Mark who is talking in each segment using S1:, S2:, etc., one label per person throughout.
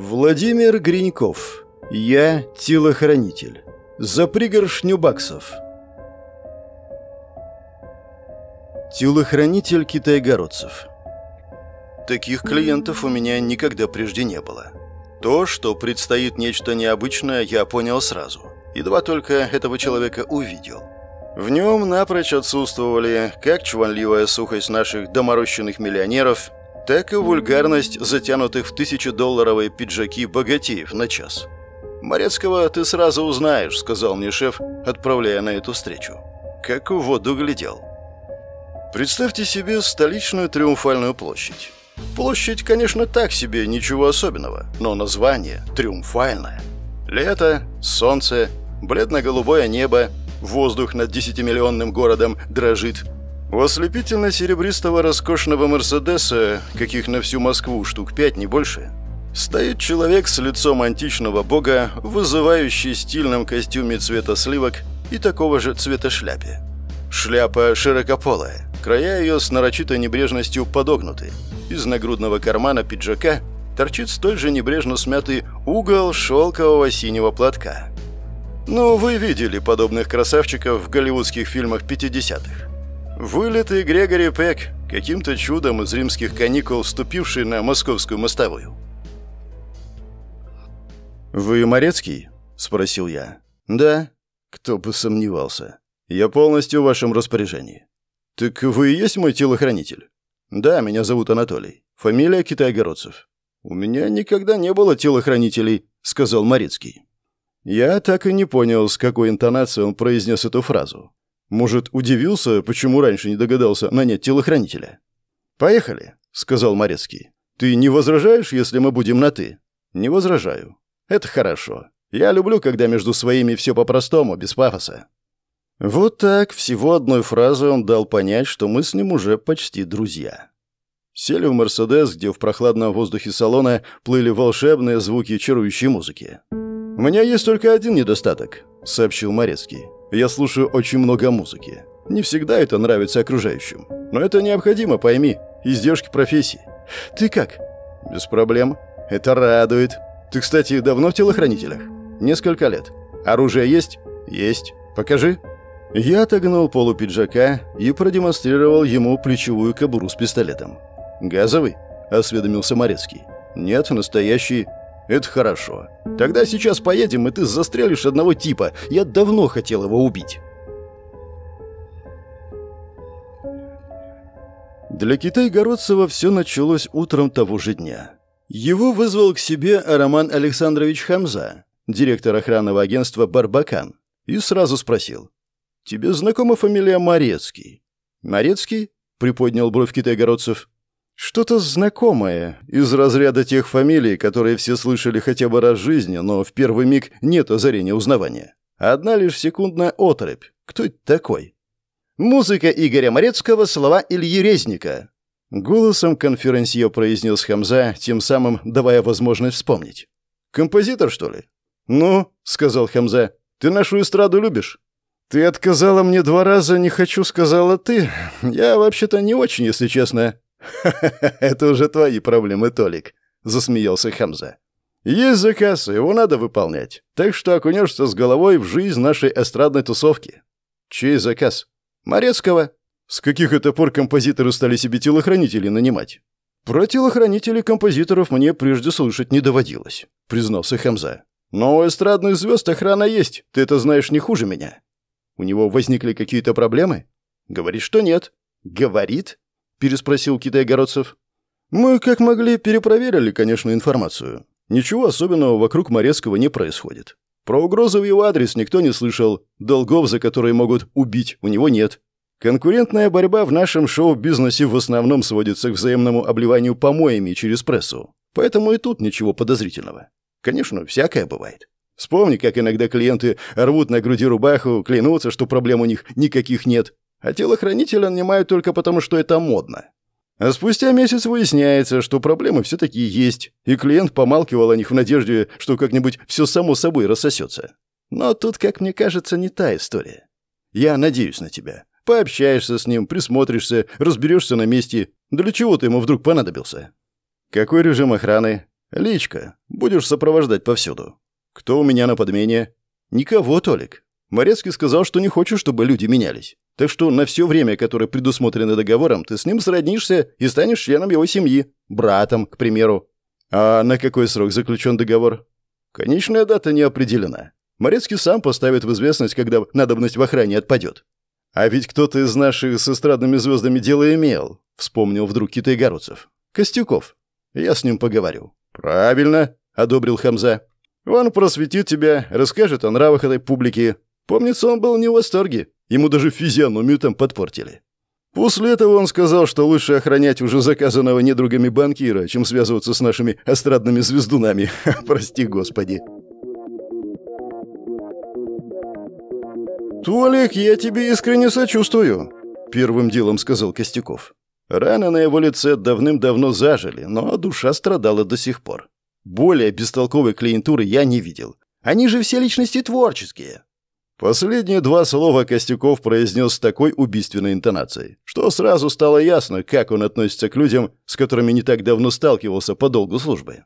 S1: Владимир Гриньков. Я телохранитель. За пригоршню баксов. Телохранитель китайгородцев. Таких клиентов у меня никогда прежде не было. То, что предстоит нечто необычное, я понял сразу. Едва только этого человека увидел. В нем напрочь отсутствовали как чванливая сухость наших доморощенных миллионеров, так и вульгарность затянутых в тысячедолларовые пиджаки богатеев на час. «Морецкого ты сразу узнаешь», — сказал мне шеф, отправляя на эту встречу. Как в воду глядел. Представьте себе столичную Триумфальную площадь. Площадь, конечно, так себе, ничего особенного, но название «Триумфальное». Лето, солнце, бледно-голубое небо, воздух над десятимиллионным городом дрожит – у ослепительно-серебристого роскошного «Мерседеса», каких на всю Москву штук пять, не больше, стоит человек с лицом античного бога, вызывающий стильном костюме цвета сливок и такого же цвета шляпе. Шляпа широкополая, края ее с нарочитой небрежностью подогнуты. Из нагрудного кармана пиджака торчит столь же небрежно смятый угол шелкового синего платка. Ну, вы видели подобных красавчиков в голливудских фильмах 50-х. Вылитый Грегори Пек, каким-то чудом из римских каникул вступивший на московскую мостовую. «Вы Морецкий?» – спросил я. «Да». Кто бы сомневался. «Я полностью в вашем распоряжении». «Так вы и есть мой телохранитель?» «Да, меня зовут Анатолий. Фамилия Китайгородцев». «У меня никогда не было телохранителей», — сказал Морецкий. Я так и не понял, с какой интонацией он произнес эту фразу. Может, удивился, почему раньше не догадался нанять телохранителя? «Поехали», — сказал Морецкий. «Ты не возражаешь, если мы будем на «ты»?» «Не возражаю. Это хорошо. Я люблю, когда между своими все по-простому, без пафоса». Вот так, всего одной фразой он дал понять, что мы с ним уже почти друзья. Сели в «Мерседес», где в прохладном воздухе салона плыли волшебные звуки чарующей музыки. «У меня есть только один недостаток», — сообщил Морецкий. Я слушаю очень много музыки. Не всегда это нравится окружающим. Но это необходимо, пойми. Издержки профессии. Ты как? Без проблем. Это радует. Ты, кстати, давно в телохранителях? Несколько лет. Оружие есть? Есть. Покажи. Я отогнул полу пиджака и продемонстрировал ему плечевую кобуру с пистолетом. «Газовый?» — осведомился Морецкий. «Нет, настоящий. «Это хорошо. Тогда сейчас поедем, и ты застрелишь одного типа. Я давно хотел его убить». Для Китай-Городцева все началось утром того же дня. Его вызвал к себе Роман Александрович Хамза, директор охранного агентства «Барбакан», и сразу спросил. «Тебе знакома фамилия Морецкий?» «Морецкий?» — приподнял бровь Китай-Городцев. Что-то знакомое из разряда тех фамилий, которые все слышали хотя бы раз в жизни, но в первый миг нет озарения узнавания. Одна лишь секундная отрыбь. Кто это такой? Музыка Игоря Морецкого, слова Ильи Резника. Голосом конференсье произнес Хамза, тем самым давая возможность вспомнить. «Композитор, что ли?» «Ну», — сказал Хамза, — «ты нашу эстраду любишь?» «Ты отказала мне два раза, не хочу», — сказала ты. «Я вообще-то не очень, если честно», это уже твои проблемы, Толик», — засмеялся Хамза. «Есть заказ, его надо выполнять. Так что окунешься с головой в жизнь нашей эстрадной тусовки». «Чей заказ?» «Морецкого». «С каких это пор композиторы стали себе телохранителей нанимать?» «Про телохранителей композиторов мне прежде слышать не доводилось», — признался Хамза. «Но у эстрадных звезд охрана есть, ты это знаешь не хуже меня». «У него возникли какие-то проблемы?» «Говорит, что нет». «Говорит?» — переспросил китай-городцев. «Мы, как могли, перепроверили, конечно, информацию. Ничего особенного вокруг Морецкого не происходит. Про угрозы в его адрес никто не слышал, долгов, за которые могут убить, у него нет. Конкурентная борьба в нашем шоу-бизнесе в основном сводится к взаимному обливанию помоями через прессу. Поэтому и тут ничего подозрительного. Конечно, всякое бывает. Вспомни, как иногда клиенты рвут на груди рубаху, клянутся, что проблем у них никаких нет, а телохранителя нанимают только потому, что это модно. А спустя месяц выясняется, что проблемы все-таки есть, и клиент помалкивал о них в надежде, что как-нибудь все само собой рассосется. Но тут, как мне кажется, не та история. Я надеюсь на тебя. Пообщаешься с ним, присмотришься, разберешься на месте. Для чего ты ему вдруг понадобился? Какой режим охраны? Личка. Будешь сопровождать повсюду. Кто у меня на подмене? Никого, Толик. Морецкий сказал, что не хочет, чтобы люди менялись. Так что на все время, которое предусмотрено договором, ты с ним сроднишься и станешь членом его семьи, братом, к примеру. А на какой срок заключен договор? Конечная дата не определена. Морецкий сам поставит в известность, когда надобность в охране отпадет. А ведь кто-то из наших с эстрадными звездами дело имел, вспомнил вдруг Китай-Городцев. Костюков. Я с ним поговорю. Правильно, одобрил Хамза. Он просветит тебя, расскажет о нравах этой публики. Помнится, он был не в восторге. Ему даже физиономию там подпортили. После этого он сказал, что лучше охранять уже заказанного недругами банкира, чем связываться с нашими эстрадными звездунами. Прости, господи. «Толик, я тебе искренне сочувствую», — первым делом сказал Костяков. Раны на его лице давным-давно зажили, но душа страдала до сих пор. Более бестолковой клиентуры я не видел. Они же все личности творческие. Последние два слова Костюков произнес с такой убийственной интонацией, что сразу стало ясно, как он относится к людям, с которыми не так давно сталкивался по долгу службы.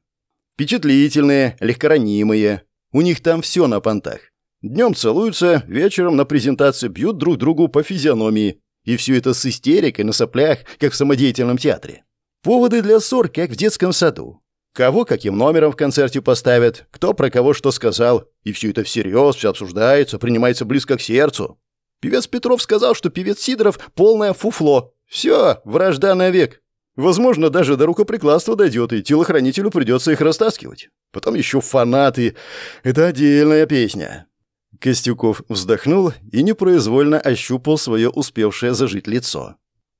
S1: Впечатлительные, легкоранимые. У них там все на понтах. Днем целуются, вечером на презентации бьют друг другу по физиономии. И все это с истерикой на соплях, как в самодеятельном театре. Поводы для ссор, как в детском саду. Кого каким номером в концерте поставят, кто про кого что сказал. И все это всерьез, все обсуждается, принимается близко к сердцу. Певец Петров сказал, что певец Сидоров — полное фуфло. Все, вражда век. Возможно, даже до рукоприкладства дойдет, и телохранителю придется их растаскивать. Потом еще фанаты. Это отдельная песня». Костюков вздохнул и непроизвольно ощупал свое успевшее зажить лицо.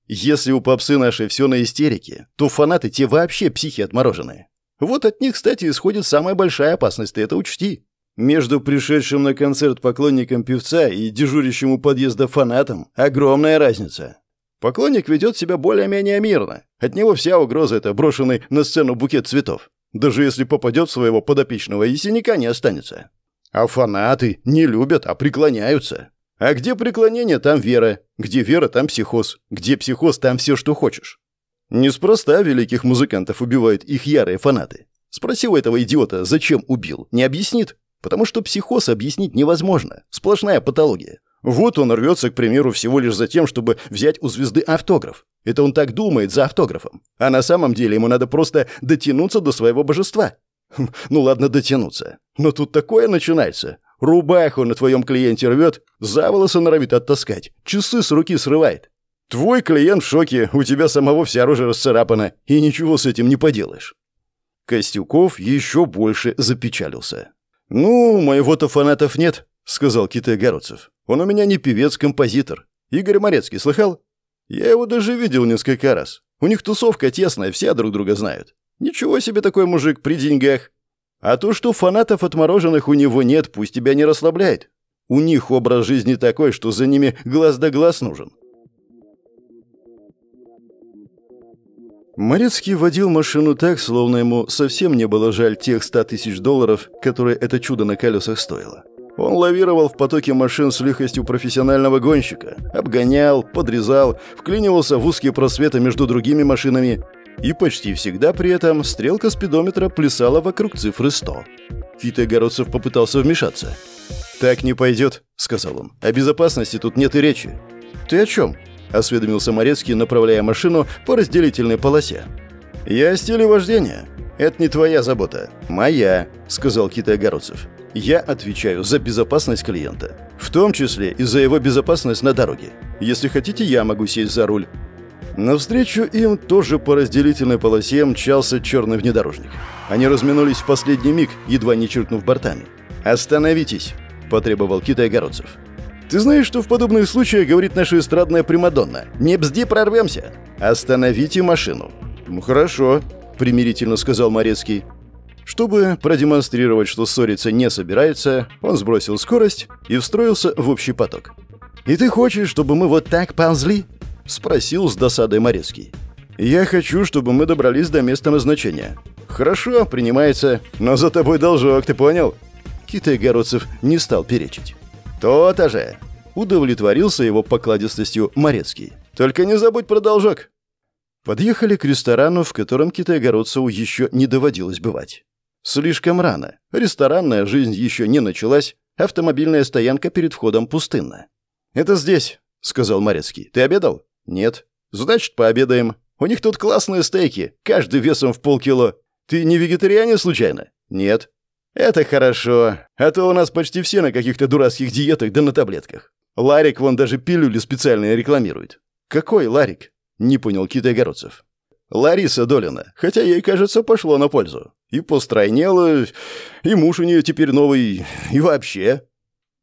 S1: «Если у попсы нашей все на истерике, то фанаты те вообще психи отмороженные. Вот от них, кстати, исходит самая большая опасность, ты это учти. Между пришедшим на концерт поклонником певца и дежурящим у подъезда фанатом огромная разница. Поклонник ведет себя более-менее мирно. От него вся угроза — это брошенный на сцену букет цветов. Даже если попадет в своего подопечного, и синяка не останется. А фанаты не любят, а преклоняются. А где преклонение, там вера. Где вера, там психоз. Где психоз, там все, что хочешь. Неспроста великих музыкантов убивают их ярые фанаты. Спроси у этого идиота, зачем убил, не объяснит. Потому что психоз объяснить невозможно. Сплошная патология. Вот он рвется, к примеру, всего лишь за тем, чтобы взять у звезды автограф. Это он так думает за автографом. А на самом деле ему надо просто дотянуться до своего божества. Хм, ну ладно, дотянуться. Но тут такое начинается. Рубаху на твоем клиенте рвет, за волосы норовит оттаскать, часы с руки срывает. Твой клиент в шоке, у тебя самого все оружие расцарапано, и ничего с этим не поделаешь». Костюков еще больше запечалился. «Ну, моего-то фанатов нет», — сказал Китай Огородцев. «Он у меня не певец-композитор. Игорь Морецкий, слыхал? Я его даже видел несколько раз. У них тусовка тесная, все друг друга знают. Ничего себе такой мужик при деньгах. А то, что фанатов отмороженных у него нет, пусть тебя не расслабляет. У них образ жизни такой, что за ними глаз да глаз нужен. Морецкий водил машину так, словно ему совсем не было жаль тех ста тысяч долларов, которые это чудо на колесах стоило. Он лавировал в потоке машин с лихостью профессионального гонщика, обгонял, подрезал, вклинивался в узкие просветы между другими машинами, и почти всегда при этом стрелка спидометра плясала вокруг цифры 100. Фита Городцев попытался вмешаться. «Так не пойдет», — сказал он. «О безопасности тут нет и речи». «Ты о чем?» – осведомился Морецкий, направляя машину по разделительной полосе. «Я стилю вождения. Это не твоя забота. Моя», – сказал Китай Огородцев. «Я отвечаю за безопасность клиента. В том числе и за его безопасность на дороге. Если хотите, я могу сесть за руль». Навстречу им тоже по разделительной полосе мчался черный внедорожник. Они разминулись в последний миг, едва не черкнув бортами. «Остановитесь!» – потребовал Китай Огородцев. Ты знаешь, что в подобных случаях говорит наша эстрадная Примадонна? Не бзди, прорвемся. Остановите машину. Ну хорошо, примирительно сказал Морецкий. Чтобы продемонстрировать, что ссориться не собирается, он сбросил скорость и встроился в общий поток. «И ты хочешь, чтобы мы вот так ползли?» — спросил с досадой Морецкий. «Я хочу, чтобы мы добрались до места назначения». «Хорошо, принимается, но за тобой должок, ты понял?» Китай Городцев не стал перечить. «То-то же!» — удовлетворился его покладистостью Морецкий. «Только не забудь про должок!» Подъехали к ресторану, в котором китайгородцеву еще не доводилось бывать. Слишком рано. Ресторанная жизнь еще не началась, автомобильная стоянка перед входом пустынна. «Это здесь», — сказал Морецкий. «Ты обедал?» «Нет». «Значит, пообедаем. У них тут классные стейки, каждый весом в полкило. Ты не вегетарианец случайно?» «Нет». «Это хорошо, а то у нас почти все на каких-то дурацких диетах да на таблетках. Ларик вон даже пилюли специальные рекламирует». «Какой Ларик?» — не понял Китай-Городцев. Лариса Долина, хотя ей, кажется, пошло на пользу. И постройнела, и муж у нее теперь новый, и вообще.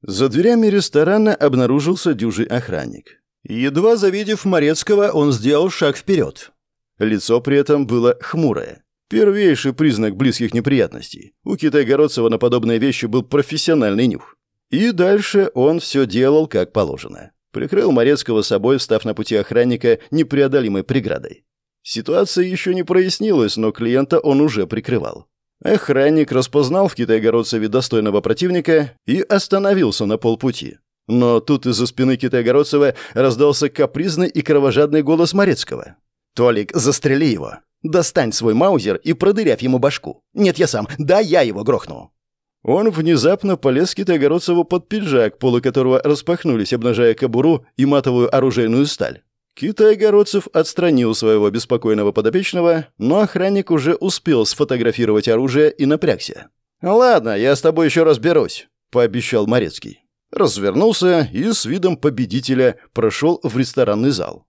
S1: За дверями ресторана обнаружился дюжий охранник. Едва завидев Морецкого, он сделал шаг вперед. Лицо при этом было хмурое. Первейший признак близких неприятностей. У китайгородцева на подобные вещи был профессиональный нюх. И дальше он все делал как положено. Прикрыл Морецкого собой, встав на пути охранника непреодолимой преградой. Ситуация еще не прояснилась, но клиента он уже прикрывал. Охранник распознал в Китай-Городцеве достойного противника и остановился на полпути. Но тут из-за спины китайгородцева раздался капризный и кровожадный голос Морецкого. «Толик, застрели его! Достань свой маузер и продырявь ему башку. Нет, я сам. Да, я его грохну». Он внезапно полез Китайгородцеву под пиджак, полы которого распахнулись, обнажая кобуру и матовую оружейную сталь. Китайгородцев отстранил своего беспокойного подопечного, но охранник уже успел сфотографировать оружие и напрягся. «Ладно, я с тобой еще разберусь», — пообещал Морецкий. Развернулся и с видом победителя прошел в ресторанный зал.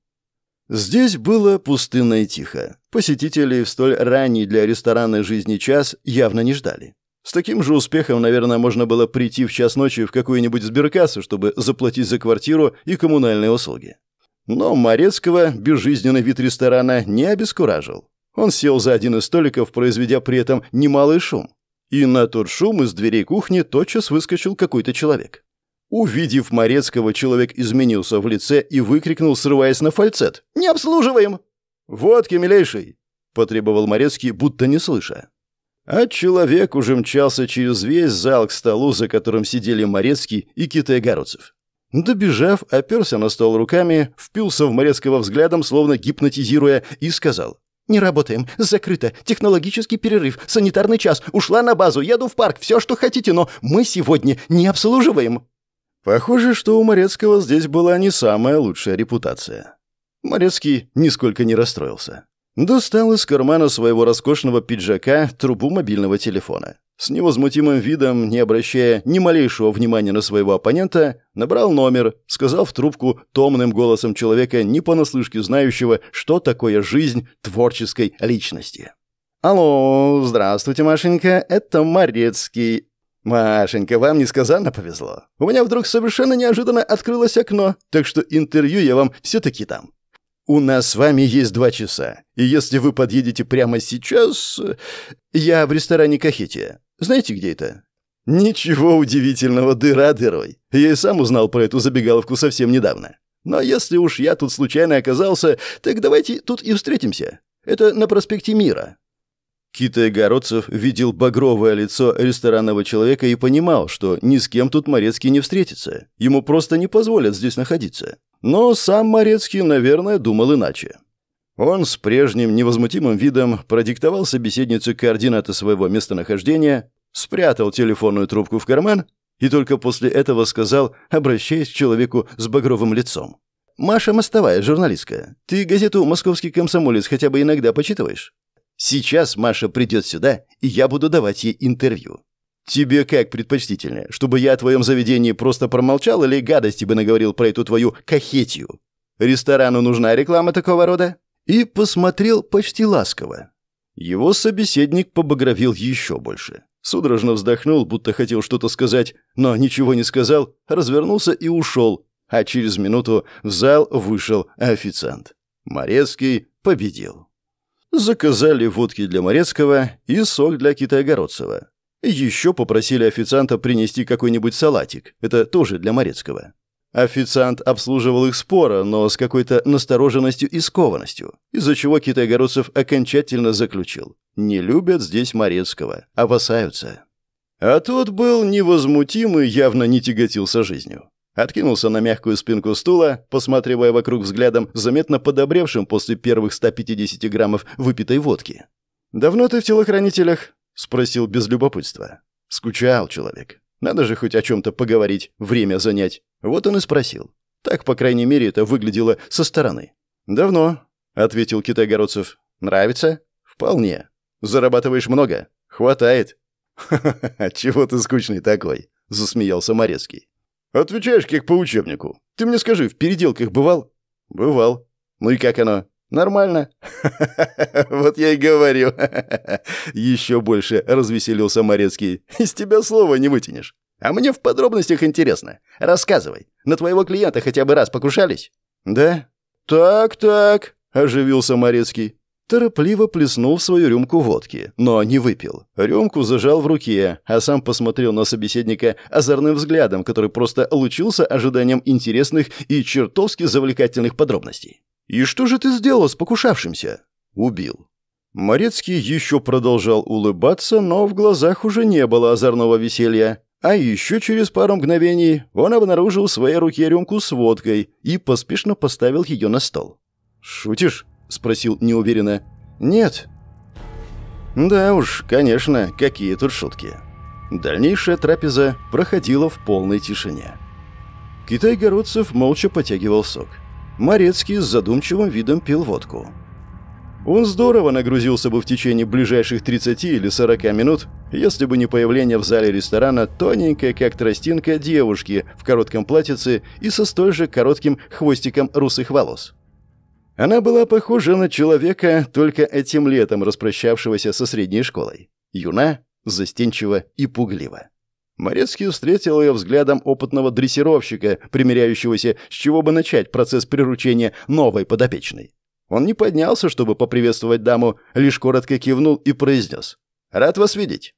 S1: Здесь было пустынно и тихо. Посетителей в столь ранний для ресторанной жизни час явно не ждали. С таким же успехом, наверное, можно было прийти в час ночи в какую-нибудь сберкассу, чтобы заплатить за квартиру и коммунальные услуги. Но Морецкого безжизненный вид ресторана не обескуражил. Он сел за один из столиков, произведя при этом немалый шум. И на тот шум из дверей кухни тотчас выскочил какой-то человек. Увидев Морецкого, человек изменился в лице и выкрикнул, срываясь на фальцет. «Не обслуживаем!» «Водки, милейший!» — потребовал Морецкий, будто не слыша. А человек уже мчался через весь зал к столу, за которым сидели Морецкий и Китай-Городцев. Добежав, оперся на стол руками, впился в Морецкого взглядом, словно гипнотизируя, и сказал. «Не работаем. Закрыто. Технологический перерыв. Санитарный час. Ушла на базу. Еду в парк. Все, что хотите, но мы сегодня не обслуживаем». Похоже, что у Морецкого здесь была не самая лучшая репутация. Морецкий нисколько не расстроился. Достал из кармана своего роскошного пиджака трубу мобильного телефона. С невозмутимым видом, не обращая ни малейшего внимания на своего оппонента, набрал номер, сказал в трубку томным голосом человека, не понаслышке знающего, что такое жизнь творческой личности. «Алло, здравствуйте, Машенька, это Морецкий. «Машенька, вам несказанно повезло. У меня вдруг совершенно неожиданно открылось окно, так что интервью я вам все-таки там. У нас с вами есть два часа, и если вы подъедете прямо сейчас... Я в ресторане Кахетия. Знаете, где это?» «Ничего удивительного, дыра дырой. Я и сам узнал про эту забегаловку совсем недавно. Но если уж я тут случайно оказался, так давайте тут и встретимся. Это на проспекте Мира, Кита Огородцев видел багровое лицо ресторанного человека и понимал, что ни с кем тут Морецкий не встретится. Ему просто не позволят здесь находиться. Но сам Морецкий, наверное, думал иначе. Он с прежним невозмутимым видом продиктовал собеседнице координаты своего местонахождения, спрятал телефонную трубку в карман и только после этого сказал, обращаясь к человеку с багровым лицом. «Маша Мостовая, журналистка, ты газету «Московский комсомолец» хотя бы иногда почитываешь?» Сейчас Маша придет сюда, и я буду давать ей интервью. Тебе как предпочтительнее, чтобы я о твоем заведении просто промолчал или гадости бы наговорил про эту твою кахетию? Ресторану нужна реклама такого рода?» И посмотрел почти ласково. Его собеседник побагровил еще больше. Судорожно вздохнул, будто хотел что-то сказать, но ничего не сказал, развернулся и ушел, а через минуту в зал вышел официант. Морецкий победил заказали водки для Морецкого и сок для Китайгородцева. Еще попросили официанта принести какой-нибудь салатик, это тоже для Морецкого. Официант обслуживал их споро, но с какой-то настороженностью и скованностью, из-за чего Китайгородцев окончательно заключил. Не любят здесь Морецкого, опасаются. А тот был невозмутим и явно не тяготился жизнью. Откинулся на мягкую спинку стула, посматривая вокруг взглядом, заметно подобревшим после первых 150 граммов выпитой водки. «Давно ты в телохранителях?» — спросил без любопытства. Скучал человек. Надо же хоть о чем-то поговорить, время занять. Вот он и спросил. Так, по крайней мере, это выглядело со стороны. «Давно», — ответил китайгородцев. «Нравится?» «Вполне. Зарабатываешь много?» «Хватает». «Ха-ха-ха, чего ты скучный такой?» — засмеялся Морецкий. «Отвечаешь как по учебнику. Ты мне скажи, в переделках бывал?» «Бывал. Ну и как оно?» «Нормально?» «Вот я и говорю!» Еще больше развеселился Морецкий. «Из тебя слова не вытянешь. А мне в подробностях интересно. Рассказывай. На твоего клиента хотя бы раз покушались?» «Да?» «Так-так», — оживился Морецкий торопливо плеснул в свою рюмку водки, но не выпил. Рюмку зажал в руке, а сам посмотрел на собеседника озорным взглядом, который просто лучился ожиданием интересных и чертовски завлекательных подробностей. «И что же ты сделал с покушавшимся?» «Убил». Морецкий еще продолжал улыбаться, но в глазах уже не было озорного веселья. А еще через пару мгновений он обнаружил в своей руке рюмку с водкой и поспешно поставил ее на стол. «Шутишь?» спросил неуверенно. «Нет». «Да уж, конечно, какие тут шутки». Дальнейшая трапеза проходила в полной тишине. Китай Городцев молча потягивал сок. Морецкий с задумчивым видом пил водку. Он здорово нагрузился бы в течение ближайших 30 или 40 минут, если бы не появление в зале ресторана тоненькой, как тростинка, девушки в коротком платьице и со столь же коротким хвостиком русых волос. Она была похожа на человека, только этим летом распрощавшегося со средней школой. Юна, застенчива и пуглива. Морецкий встретил ее взглядом опытного дрессировщика, примеряющегося, с чего бы начать процесс приручения новой подопечной. Он не поднялся, чтобы поприветствовать даму, лишь коротко кивнул и произнес. «Рад вас видеть».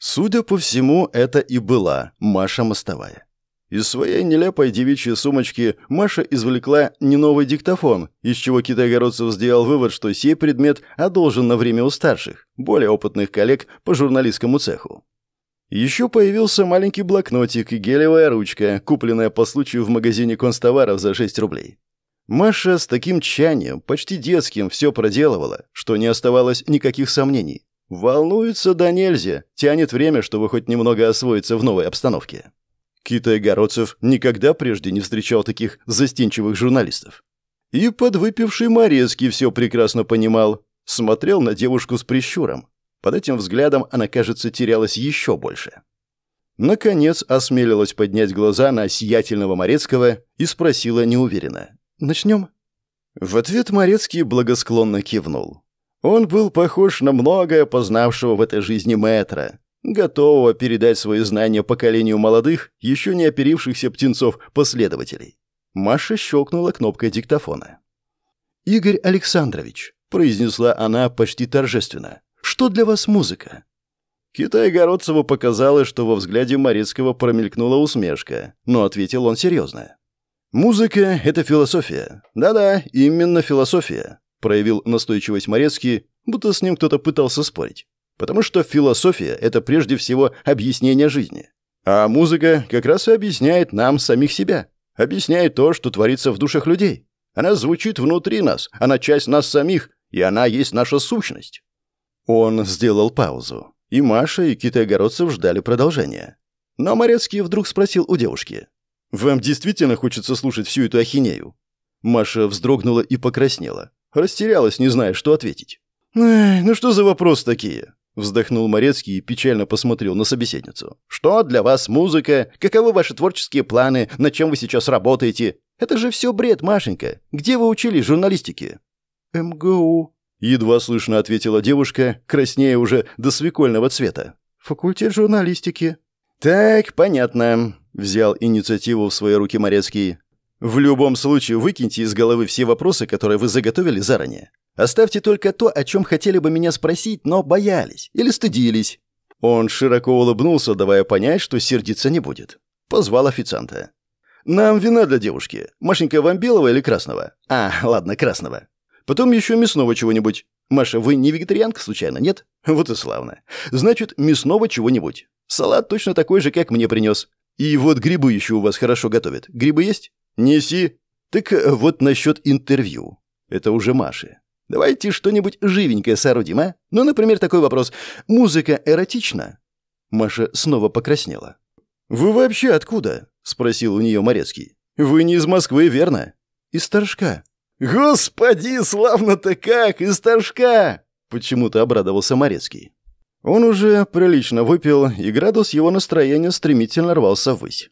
S1: Судя по всему, это и была Маша Мостовая. Из своей нелепой девичьей сумочки Маша извлекла не новый диктофон, из чего Китайгородцев сделал вывод, что сей предмет одолжен на время у старших, более опытных коллег по журналистскому цеху. Еще появился маленький блокнотик и гелевая ручка, купленная по случаю в магазине констоваров за 6 рублей. Маша с таким тщанием, почти детским, все проделывала, что не оставалось никаких сомнений. Волнуется да нельзя, тянет время, чтобы хоть немного освоиться в новой обстановке. Китай-городцев никогда прежде не встречал таких застенчивых журналистов. И подвыпивший Морецкий все прекрасно понимал. Смотрел на девушку с прищуром. Под этим взглядом она, кажется, терялась еще больше. Наконец осмелилась поднять глаза на сиятельного Морецкого и спросила неуверенно. «Начнем?» В ответ Морецкий благосклонно кивнул. Он был похож на многое познавшего в этой жизни мэтра, готового передать свои знания поколению молодых, еще не оперившихся птенцов-последователей. Маша щелкнула кнопкой диктофона. «Игорь Александрович», — произнесла она почти торжественно, — «что для вас музыка?» Китай Городцеву показалось, что во взгляде Морецкого промелькнула усмешка, но ответил он серьезно. «Музыка — это философия. Да-да, именно философия», — проявил настойчивость Морецкий, будто с ним кто-то пытался спорить. Потому что философия — это прежде всего объяснение жизни. А музыка как раз и объясняет нам самих себя. Объясняет то, что творится в душах людей. Она звучит внутри нас, она часть нас самих, и она есть наша сущность. Он сделал паузу. И Маша, и Китай Огородцев ждали продолжения. Но Морецкий вдруг спросил у девушки. «Вам действительно хочется слушать всю эту ахинею?» Маша вздрогнула и покраснела. Растерялась, не зная, что ответить. «Ну что за вопросы такие?» Вздохнул Морецкий и печально посмотрел на собеседницу. «Что для вас музыка? Каковы ваши творческие планы? На чем вы сейчас работаете? Это же все бред, Машенька. Где вы учились журналистике?» «МГУ», — едва слышно ответила девушка, краснее уже до свекольного цвета. «Факультет журналистики». «Так, понятно», — взял инициативу в свои руки Морецкий. «В любом случае, выкиньте из головы все вопросы, которые вы заготовили заранее. Оставьте только то, о чем хотели бы меня спросить, но боялись или стыдились». Он широко улыбнулся, давая понять, что сердиться не будет. Позвал официанта. «Нам вина для девушки. Машенька, вам белого или красного?» «А, ладно, красного. Потом еще мясного чего-нибудь. Маша, вы не вегетарианка, случайно, нет? Вот и славно. Значит, мясного чего-нибудь. Салат точно такой же, как мне принес. И вот грибы еще у вас хорошо готовят. Грибы есть? Неси. Так э, вот насчет интервью. Это уже Маши. Давайте что-нибудь живенькое соорудим, а? Ну, например, такой вопрос. Музыка эротична?» Маша снова покраснела. «Вы вообще откуда?» — спросил у нее Морецкий. «Вы не из Москвы, верно?» старшка. Торжка». «Господи, славно-то как! Из старшка! — почему-то обрадовался Морецкий. Он уже прилично выпил, и градус его настроения стремительно рвался ввысь.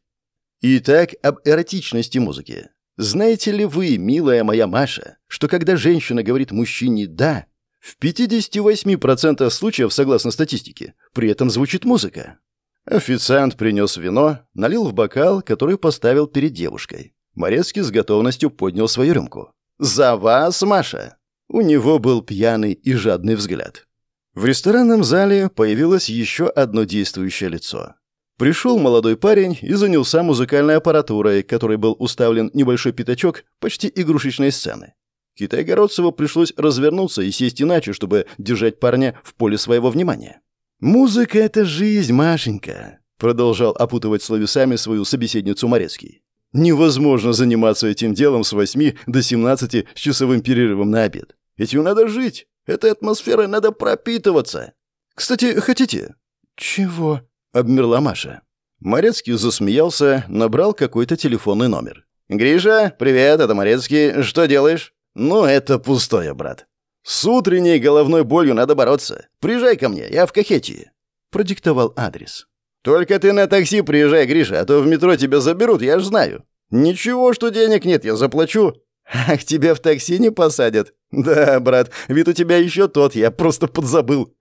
S1: «Итак, об эротичности музыки. Знаете ли вы, милая моя Маша, что когда женщина говорит мужчине «да», в 58% случаев, согласно статистике, при этом звучит музыка. Официант принес вино, налил в бокал, который поставил перед девушкой. Морецкий с готовностью поднял свою рюмку. «За вас, Маша!» У него был пьяный и жадный взгляд. В ресторанном зале появилось еще одно действующее лицо. Пришел молодой парень и занялся музыкальной аппаратурой, которой был уставлен небольшой пятачок почти игрушечной сцены. Китайгородцеву пришлось развернуться и сесть иначе, чтобы держать парня в поле своего внимания. «Музыка — это жизнь, Машенька», — продолжал опутывать словесами свою собеседницу Морецкий. «Невозможно заниматься этим делом с 8 до 17 с часовым перерывом на обед. Этим надо жить, этой атмосферой надо пропитываться. Кстати, хотите?» «Чего?» — обмерла Маша. Морецкий засмеялся, набрал какой-то телефонный номер. «Гриша, привет, это Морецкий. Что делаешь?» Ну это пустое, брат. С утренней головной болью надо бороться. Приезжай ко мне, я в Кахетии. Продиктовал адрес. Только ты на такси приезжай, Гриша, а то в метро тебя заберут, я ж знаю. Ничего, что денег нет, я заплачу. Ах, тебя в такси не посадят. Да, брат, вид у тебя еще тот, я просто подзабыл.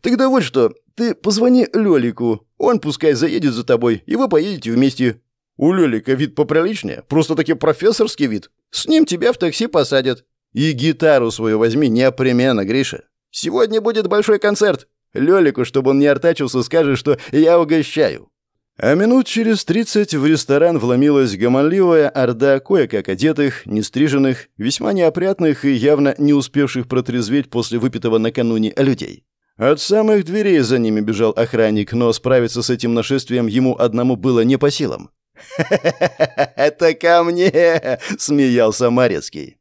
S1: Тогда вот что, ты позвони Лёлику. Он пускай заедет за тобой, и вы поедете вместе. У Лелика вид поприличнее, просто-таки профессорский вид. С ним тебя в такси посадят. И гитару свою возьми непременно, Гриша. Сегодня будет большой концерт. Лелику, чтобы он не артачился, скажи, что я угощаю». А минут через тридцать в ресторан вломилась гомонливая орда кое-как одетых, нестриженных, весьма неопрятных и явно не успевших протрезветь после выпитого накануне людей. От самых дверей за ними бежал охранник, но справиться с этим нашествием ему одному было не по силам. Это ко мне!» — смеялся Марецкий.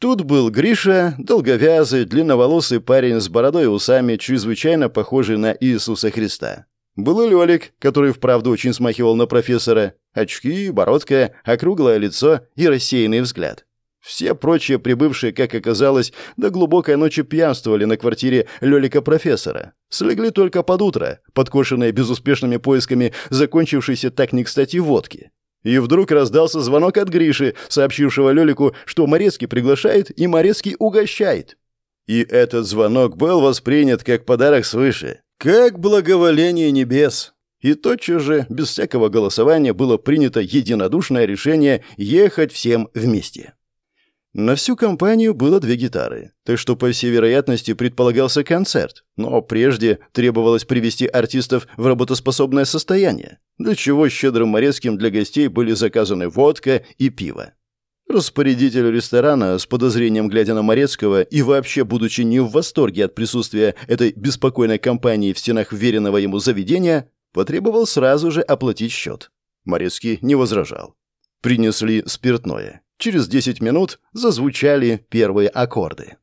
S1: Тут был Гриша, долговязый, длинноволосый парень с бородой и усами, чрезвычайно похожий на Иисуса Христа. Был и Лёлик, который вправду очень смахивал на профессора. Очки, бородка, округлое лицо и рассеянный взгляд. Все прочие прибывшие, как оказалось, до глубокой ночи пьянствовали на квартире Лёлика-профессора. Слегли только под утро, подкошенные безуспешными поисками закончившейся так не кстати водки. И вдруг раздался звонок от Гриши, сообщившего Лёлику, что Морецкий приглашает и Морецкий угощает. И этот звонок был воспринят как подарок свыше, как благоволение небес. И тотчас же, без всякого голосования, было принято единодушное решение ехать всем вместе. На всю компанию было две гитары, так что, по всей вероятности, предполагался концерт, но прежде требовалось привести артистов в работоспособное состояние, для чего щедрым Морецким для гостей были заказаны водка и пиво. Распорядитель ресторана, с подозрением глядя на Морецкого и вообще будучи не в восторге от присутствия этой беспокойной компании в стенах веренного ему заведения, потребовал сразу же оплатить счет. Морецкий не возражал. Принесли спиртное. Через 10 минут зазвучали первые аккорды.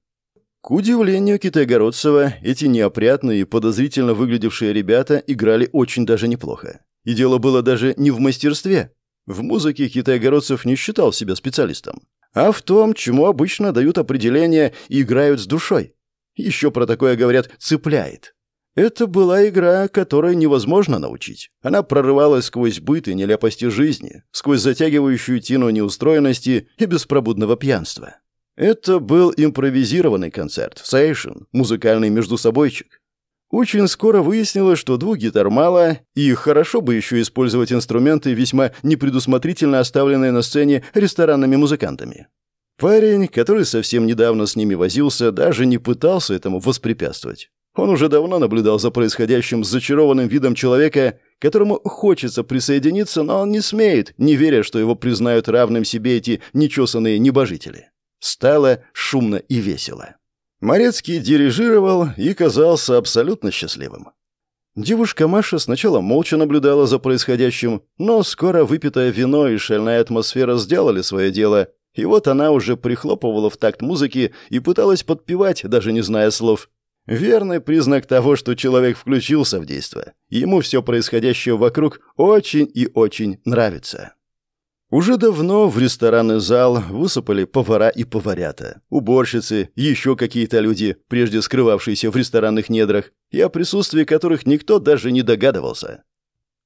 S1: К удивлению Китайгородцева, эти неопрятные и подозрительно выглядевшие ребята играли очень даже неплохо. И дело было даже не в мастерстве. В музыке Китайгородцев не считал себя специалистом, а в том, чему обычно дают определение «играют с душой». Еще про такое говорят «цепляет». Это была игра, которой невозможно научить. Она прорывалась сквозь быт и нелепости жизни, сквозь затягивающую тину неустроенности и беспробудного пьянства. Это был импровизированный концерт, сейшн, музыкальный междусобойчик. Очень скоро выяснилось, что двух гитар мало, и хорошо бы еще использовать инструменты, весьма непредусмотрительно оставленные на сцене ресторанными музыкантами. Парень, который совсем недавно с ними возился, даже не пытался этому воспрепятствовать. Он уже давно наблюдал за происходящим с зачарованным видом человека, которому хочется присоединиться, но он не смеет, не веря, что его признают равным себе эти нечесанные небожители. Стало шумно и весело. Морецкий дирижировал и казался абсолютно счастливым. Девушка Маша сначала молча наблюдала за происходящим, но скоро выпитое вино и шальная атмосфера сделали свое дело, и вот она уже прихлопывала в такт музыки и пыталась подпевать, даже не зная слов. Верный признак того, что человек включился в действие. Ему все происходящее вокруг очень и очень нравится. Уже давно в ресторанный зал высыпали повара и поварята, уборщицы, еще какие-то люди, прежде скрывавшиеся в ресторанных недрах, и о присутствии которых никто даже не догадывался.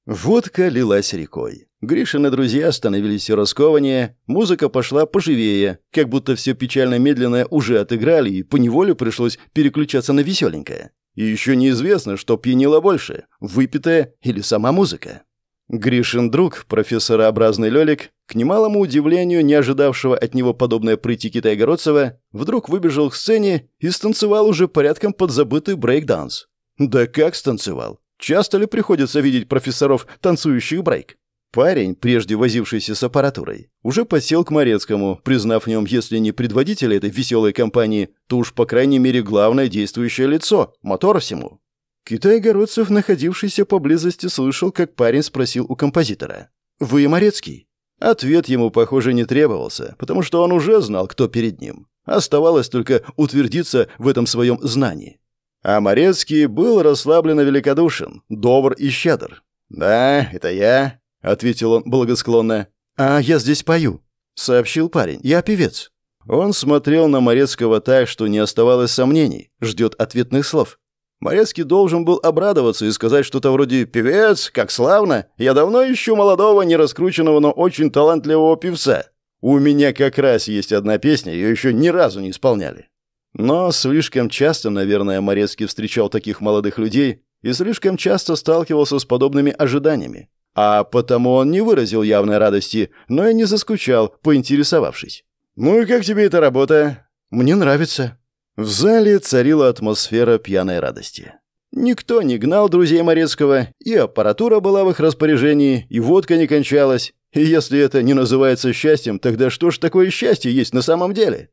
S1: Водка лилась рекой. Гришины друзья становились все раскованнее, музыка пошла поживее, как будто все печально медленное уже отыграли, и поневоле пришлось переключаться на веселенькое. И еще неизвестно, что пьянило больше – выпитая или сама музыка. Гришин друг, профессорообразный Лёлик, к немалому удивлению не ожидавшего от него подобное прыти Китайгородцева, вдруг выбежал к сцене и станцевал уже порядком под подзабытый брейкданс. Да как станцевал! Часто ли приходится видеть профессоров, танцующих брейк? Парень, прежде возившийся с аппаратурой, уже подсел к Морецкому, признав в нем, если не предводителя этой веселой компании, то уж, по крайней мере, главное действующее лицо, мотор всему. Китай-городцев, находившийся поблизости, слышал, как парень спросил у композитора. «Вы Морецкий?» Ответ ему, похоже, не требовался, потому что он уже знал, кто перед ним. Оставалось только утвердиться в этом своем знании. А Морецкий был расслабленно великодушен, добр и щедр. «Да, это я», — ответил он благосклонно. «А я здесь пою», — сообщил парень. «Я певец». Он смотрел на Морецкого так, что не оставалось сомнений, ждет ответных слов. Морецкий должен был обрадоваться и сказать что-то вроде «Певец, как славно! Я давно ищу молодого, не раскрученного, но очень талантливого певца. У меня как раз есть одна песня, ее еще ни разу не исполняли». Но слишком часто, наверное, Морецкий встречал таких молодых людей и слишком часто сталкивался с подобными ожиданиями. А потому он не выразил явной радости, но и не заскучал, поинтересовавшись. «Ну и как тебе эта работа?» «Мне нравится». В зале царила атмосфера пьяной радости. Никто не гнал друзей Морецкого, и аппаратура была в их распоряжении, и водка не кончалась. И если это не называется счастьем, тогда что ж такое счастье есть на самом деле?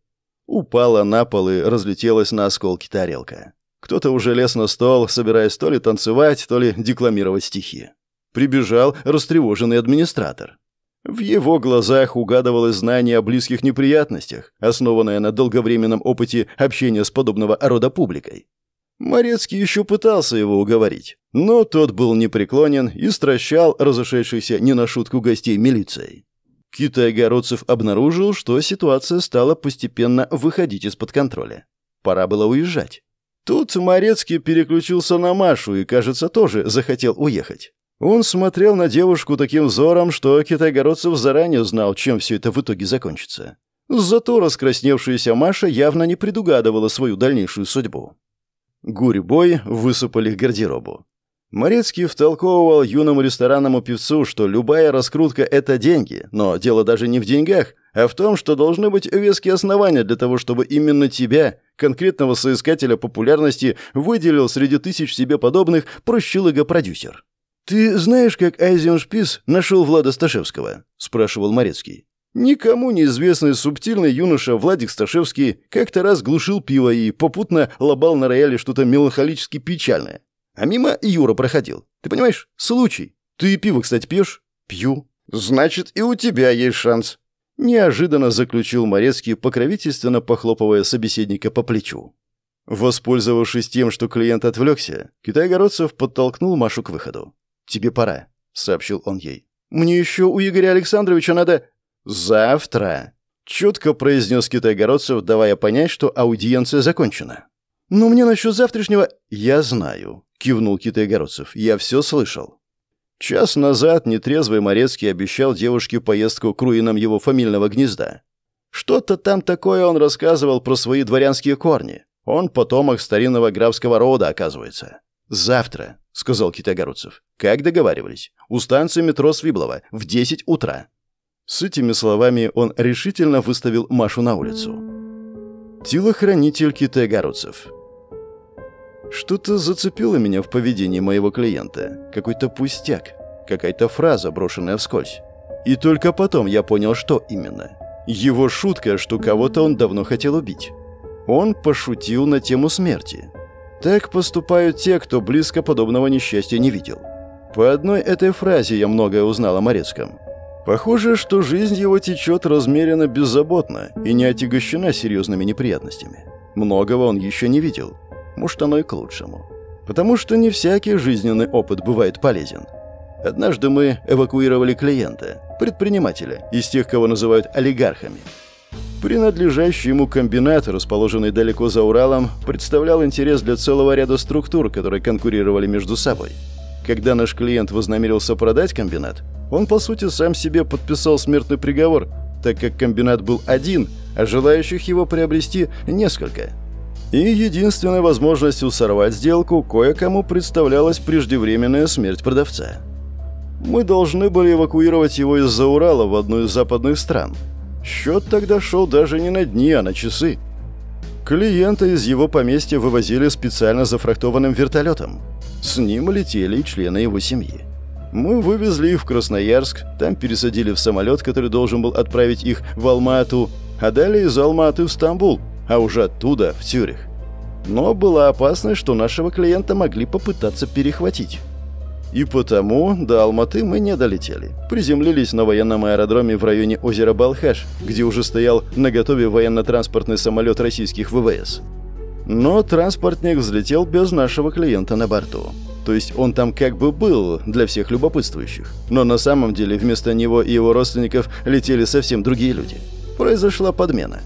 S1: Упала на пол и разлетелась на осколки тарелка. Кто-то уже лез на стол, собираясь то ли танцевать, то ли декламировать стихи. Прибежал растревоженный администратор. В его глазах угадывалось знание о близких неприятностях, основанное на долговременном опыте общения с подобного рода публикой. Морецкий еще пытался его уговорить, но тот был непреклонен и стращал разошедшихся не на шутку гостей милицией. Китай Огородцев обнаружил, что ситуация стала постепенно выходить из-под контроля. Пора было уезжать. Тут Морецкий переключился на Машу и, кажется, тоже захотел уехать. Он смотрел на девушку таким взором, что Китайгородцев заранее знал, чем все это в итоге закончится. Зато раскрасневшаяся Маша явно не предугадывала свою дальнейшую судьбу. Гурьбой высыпали к гардеробу. Морецкий втолковывал юному ресторанному певцу, что любая раскрутка – это деньги, но дело даже не в деньгах, а в том, что должны быть веские основания для того, чтобы именно тебя, конкретного соискателя популярности, выделил среди тысяч себе подобных прощелыга-продюсер. «Ты знаешь, как Айзен Шпис нашел Влада Сташевского?» – спрашивал Морецкий. Никому неизвестный субтильный юноша Владик Сташевский как-то раз глушил пиво и попутно лобал на рояле что-то меланхолически печальное. А мимо Юра проходил. Ты понимаешь? Случай. Ты пиво, кстати, пьешь? Пью. Значит, и у тебя есть шанс. Неожиданно заключил Морецкий, покровительственно похлопывая собеседника по плечу. Воспользовавшись тем, что клиент отвлекся, Китай-Городцев подтолкнул Машу к выходу. «Тебе пора», — сообщил он ей. «Мне еще у Игоря Александровича надо...» «Завтра», — четко произнес Китай-Городцев, давая понять, что аудиенция закончена. «Но мне насчет завтрашнего...» «Я знаю», — кивнул Китай-Городцев. «Я все слышал». Час назад нетрезвый Морецкий обещал девушке поездку к руинам его фамильного гнезда. Что-то там такое он рассказывал про свои дворянские корни. Он потомок старинного графского рода, оказывается. «Завтра», — сказал Китай-Городцев. «Как договаривались. У станции метро Свиблова в 10 утра». С этими словами он решительно выставил Машу на улицу. Телохранитель Китай-Городцев. Что-то зацепило меня в поведении моего клиента. Какой-то пустяк. Какая-то фраза, брошенная вскользь. И только потом я понял, что именно. Его шутка, что кого-то он давно хотел убить. Он пошутил на тему смерти. Так поступают те, кто близко подобного несчастья не видел. По одной этой фразе я многое узнал о Морецком. Похоже, что жизнь его течет размеренно беззаботно и не отягощена серьезными неприятностями. Многого он еще не видел. Может, оно и к лучшему. Потому что не всякий жизненный опыт бывает полезен. Однажды мы эвакуировали клиента, предпринимателя, из тех, кого называют олигархами. Принадлежащий ему комбинат, расположенный далеко за Уралом, представлял интерес для целого ряда структур, которые конкурировали между собой. Когда наш клиент вознамерился продать комбинат, он, по сути, сам себе подписал смертный приговор, так как комбинат был один, а желающих его приобрести несколько – и единственной возможностью сорвать сделку кое-кому представлялась преждевременная смерть продавца. Мы должны были эвакуировать его из-за Урала в одну из западных стран. Счет тогда шел даже не на дни, а на часы. Клиента из его поместья вывозили специально зафрахтованным вертолетом. С ним летели члены его семьи. Мы вывезли их в Красноярск, там пересадили в самолет, который должен был отправить их в Алмату, а далее из Алматы в Стамбул, а уже оттуда в Цюрих. Но было опасно, что нашего клиента могли попытаться перехватить. И потому до Алматы мы не долетели. Приземлились на военном аэродроме в районе озера Балхаш, где уже стоял на готове военно-транспортный самолет российских ВВС. Но транспортник взлетел без нашего клиента на борту. То есть он там как бы был для всех любопытствующих. Но на самом деле вместо него и его родственников летели совсем другие люди. Произошла подмена.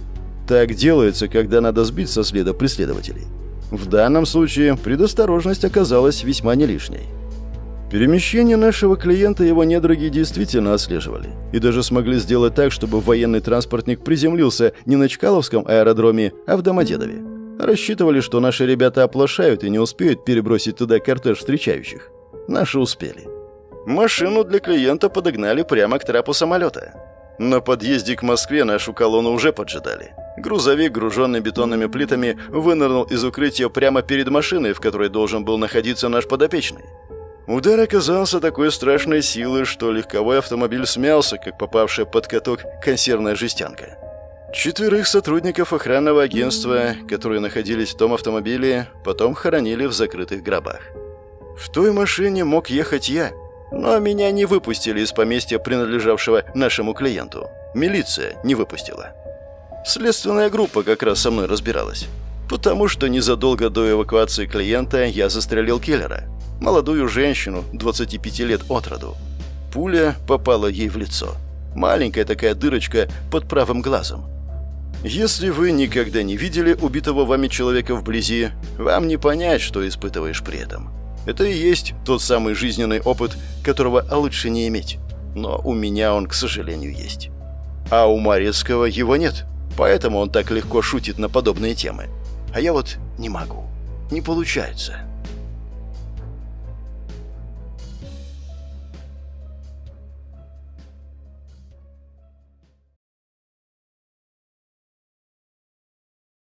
S1: Так делается, когда надо сбить со следа преследователей. В данном случае предосторожность оказалась весьма не лишней. Перемещение нашего клиента его недруги действительно отслеживали. И даже смогли сделать так, чтобы военный транспортник приземлился не на Чкаловском аэродроме, а в Домодедове. Рассчитывали, что наши ребята оплошают и не успеют перебросить туда кортеж встречающих. Наши успели. Машину для клиента подогнали прямо к трапу самолета. На подъезде к Москве нашу колонну уже поджидали. Грузовик, груженный бетонными плитами, вынырнул из укрытия прямо перед машиной, в которой должен был находиться наш подопечный. Удар оказался такой страшной силы, что легковой автомобиль смялся, как попавшая под каток консервная жестянка. Четверых сотрудников охранного агентства, которые находились в том автомобиле, потом хоронили в закрытых гробах. В той машине мог ехать я – но меня не выпустили из поместья, принадлежавшего нашему клиенту. Милиция не выпустила. Следственная группа как раз со мной разбиралась. Потому что незадолго до эвакуации клиента я застрелил киллера. Молодую женщину, 25 лет от роду. Пуля попала ей в лицо. Маленькая такая дырочка под правым глазом. Если вы никогда не видели убитого вами человека вблизи, вам не понять, что испытываешь при этом. Это и есть тот самый жизненный опыт, которого а лучше не иметь. Но у меня он, к сожалению, есть. А у Морецкого его нет, поэтому он так легко шутит на подобные темы. А я вот не могу. Не получается.